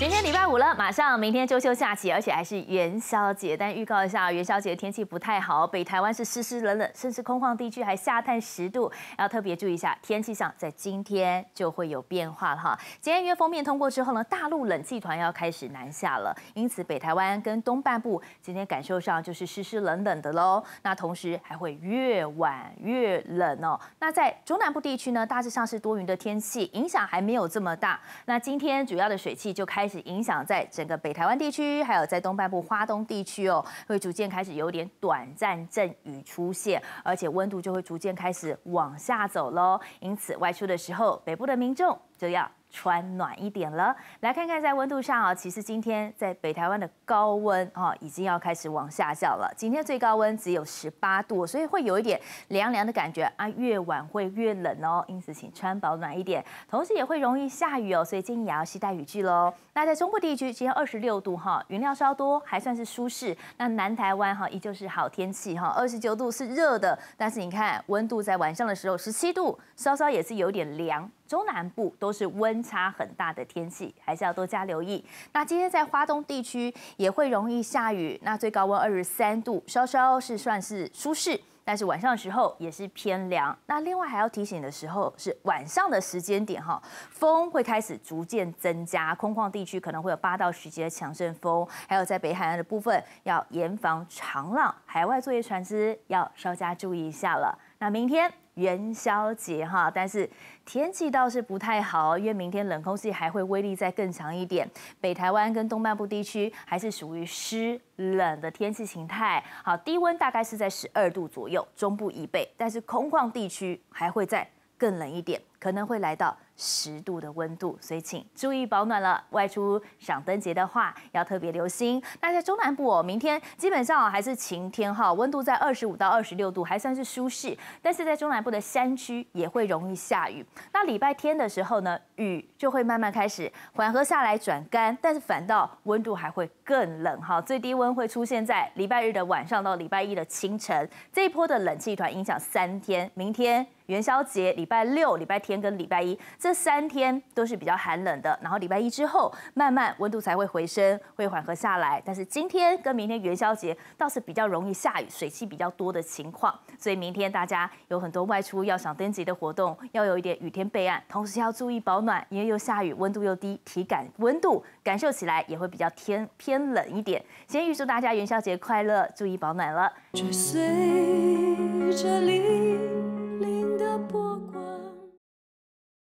今天礼拜五了，马上明天就休假期，而且还是元宵节。但预告一下，元宵节天气不太好，北台湾是湿湿冷冷，甚至空旷地区还下探十度，要特别注意一下天气上，在今天就会有变化了哈。今天约封面通过之后呢，大陆冷气团要开始南下了，因此北台湾跟东半部今天感受上就是湿湿冷冷的喽。那同时还会越晚越冷哦。那在中南部地区呢，大致上是多云的天气，影响还没有这么大。那今天主要的水汽就开。是始影响在整个北台湾地区，还有在东半部花东地区哦，会逐渐开始有点短暂阵雨出现，而且温度就会逐渐开始往下走喽。因此，外出的时候，北部的民众就要。穿暖一点了，来看看在温度上啊，其实今天在北台湾的高温啊，已经要开始往下降了。今天最高温只有十八度，所以会有一点凉凉的感觉啊。越晚会越冷哦，因此请穿保暖一点，同时也会容易下雨哦，所以建议要携带雨具喽。那在中部地区今天二十六度哈，云量稍多，还算是舒适。那南台湾哈依旧是好天气哈，二十九度是热的，但是你看温度在晚上的时候十七度，稍稍也是有点凉。中南部都是温差很大的天气，还是要多加留意。那今天在花东地区也会容易下雨，那最高温二十三度，稍稍是算是舒适，但是晚上的时候也是偏凉。那另外还要提醒的时候是晚上的时间点哈，风会开始逐渐增加，空旷地区可能会有八到十级的强阵风，还有在北海岸的部分要严防长浪，海外作业船只要稍加注意一下了。那明天。元宵节哈，但是天气倒是不太好，因为明天冷空气还会威力再更强一点。北台湾跟东半部地区还是属于湿冷的天气形态，好，低温大概是在十二度左右，中部以北，但是空旷地区还会再更冷一点。可能会来到十度的温度，所以请注意保暖了。外出赏灯节的话，要特别留心。那在中南部哦，明天基本上还是晴天哈，温度在二十五到二十六度，还算是舒适。但是在中南部的山区也会容易下雨。那礼拜天的时候呢，雨就会慢慢开始缓和下来转干，但是反倒温度还会更冷哈，最低温会出现在礼拜日的晚上到礼拜一的清晨。这一波的冷气团影响三天，明天元宵节，礼拜六、礼拜天。天跟礼拜一这三天都是比较寒冷的，然后礼拜一之后慢慢温度才会回升，会缓和下来。但是今天跟明天元宵节倒是比较容易下雨，水汽比较多的情况，所以明天大家有很多外出要想登记的活动，要有一点雨天备案，同时要注意保暖，因为又下雨，温度又低，体感温度感受起来也会比较偏偏冷一点。先预祝大家元宵节快乐，注意保暖了。